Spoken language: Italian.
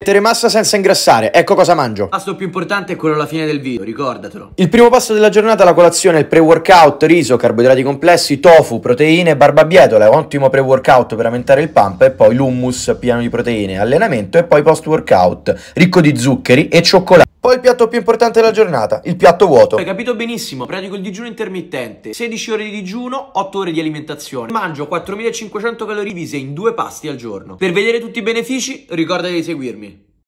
Mettere massa senza ingrassare, ecco cosa mangio. Il passo più importante è quello alla fine del video, ricordatelo. Il primo passo della giornata, la colazione, il pre-workout, riso, carboidrati complessi, tofu, proteine, barbabietole, ottimo pre-workout per aumentare il pump e poi l'hummus pieno di proteine, allenamento e poi post-workout, ricco di zuccheri e cioccolato. Poi il piatto più importante della giornata, il piatto vuoto. Hai capito benissimo, pratico il digiuno intermittente, 16 ore di digiuno, 8 ore di alimentazione. Mangio 4500 calorie divise in due pasti al giorno. Per vedere tutti i benefici, ricordati di seguirmi.